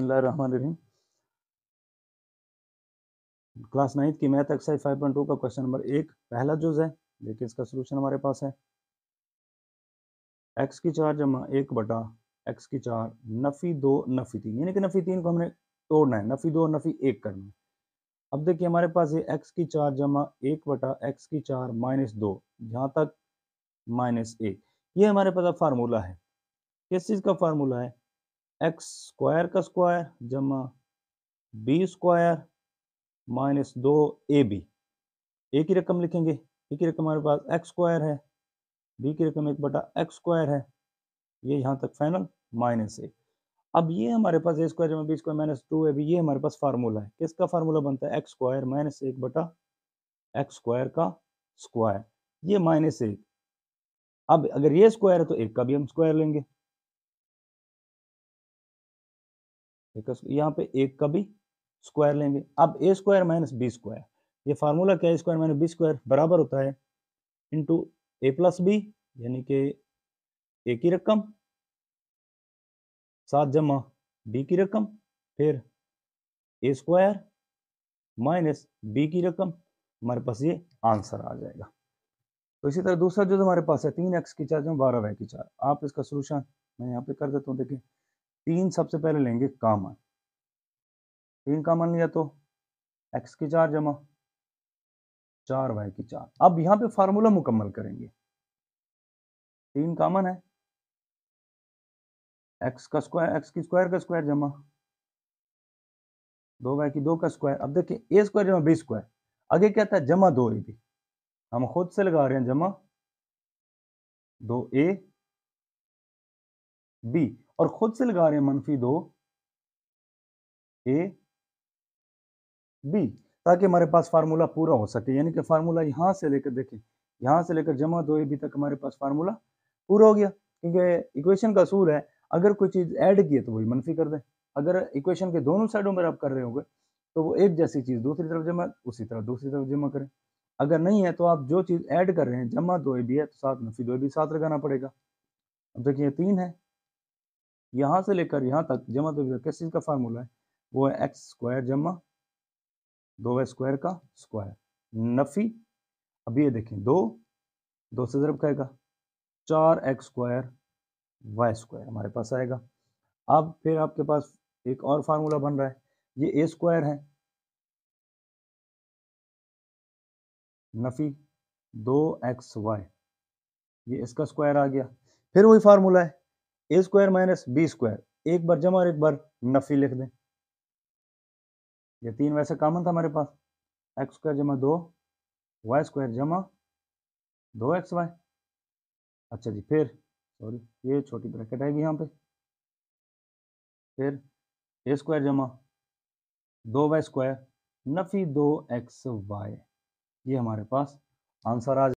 बसमीम class ninth की math exercise five point two का क्वेश्चन नंबर एक पहला जुज है देखिए इसका सोल्यूशन हमारे पास है एक्स की चार जमा एक बटा एक्स की चार नफ़ी दो नफ़ी तीन यानी कि नफ़ी तीन को हमने तोड़ना है नफ़ी दो नफ़ी एक करना है अब देखिए हमारे पास ये एक्स की चार जमा एक बटा एक्स की चार माइनस दो यहाँ तक माइनस एक ये हमारे पास अब फार्मूला है किस चीज़ का फार्मूला है एक्स स्क्वायर का स्क्वायर जमा बी स्क्वायर माइनस दो ए बी ए की रकम लिखेंगे ए की रकम हमारे पास एक्स स्क्वायर है बी की रकम एक बटा एक्स स्क्वायर है ये यहाँ तक फाइनल माइनस ए अब ये हमारे पास ए स्क्वायर जमा B square minus two A B ये हमारे पास फार्मूला है किसका फार्मूला बनता है एक्स स्क्वायर माइनस एक बटा एक्स स्क्वायर का स्क्वायर ये माइनस एक अब अगर ये स्क्वायर है तो एक का भी हम स्क्वायर लेंगे यहाँ पे एक का भी स्क्वायर लेंगे अब A square minus B square ये फार्मूला क्या है स्क्वायर माइनस बी स्क्वायर बराबर होता है इंटू ए प्लस बी यानी कि ए की रकम सात जमा बी की रकम फिर ए स्क्वायर माइनस बी की रकम हमारे पास ये आंसर आ जाएगा तो इसी तरह दूसरा जो हमारे पास है तीन एक्स की चार जमा बारह वाई की चार आप इसका सोलूशन मैं यहाँ पे कर देता हूँ देखिए तीन सबसे पहले लेंगे कामन तीन कामन लिया तो एक्स की चार जमा चार वाई की चार अब यहां पे फार्मूला मुकम्मल करेंगे तीन कामन है एक्स का स्क्वायर एक्स की स्क्वायर का स्क्वायर जमा दो वाई की दो का स्क्वायर अब देखिए ए स्क्वायर जमा बी स्क्वायर आगे क्या था जमा दो ए बी हम खुद से लगा रहे हैं जमा दो ए बी और खुद से लगा रहे हैं मनफी दो ए बी ताकि हमारे पास फार्मूला पूरा हो सके यानी कि फार्मूला यहाँ से लेकर देखें यहाँ से लेकर जमा दो ए बी तक हमारे पास फार्मूला पूरा हो गया क्योंकि इक्वेशन का असूल है अगर कोई चीज़ ऐड की है तो वही मनफी कर दें अगर इक्वेशन के दोनों साइडों पर आप कर रहे होंगे तो वो एक जैसी चीज़ दूसरी तरफ जमा उसी तरफ दूसरी तरफ जमा करें अगर नहीं है तो आप जो चीज़ ऐड कर रहे हैं जमा दो ए बी है तो साथ मनफी दो ए बी साथ लगाना पड़ेगा अब देखिए तीन है यहां से लेकर यहां तक जमा तो किस चीज़ का फार्मूला है वो है एक्स स्क्वायर जमा दो स्क्वायर का स्क्वायर नफ़ी अब ये देखें दो दो से ज़रब कहेगा चार एक्स स्क्वायर वाई स्क्वायर हमारे पास आएगा अब फिर आपके पास एक और फार्मूला बन रहा है ये ए स्क्वायर है नफ़ी दो एक्स वाई ये इसका स्क्वायर आ गया फिर वही फार्मूला है A square minus B square एक बार जमा और एक बार नफी लिख दें ये तीन वैसे कॉमन था हमारे पास एक्स स्क्वायर जमा दो वाई स्क्वायर जमा दो एक्स वाई अच्छा जी फिर सॉरी ये छोटी ब्रैकेट आएगी यहाँ पे फिर ए स्क्वायर जमा दो वाई स्क्वायर नफी दो एक्स वाई ये हमारे पास आंसर आ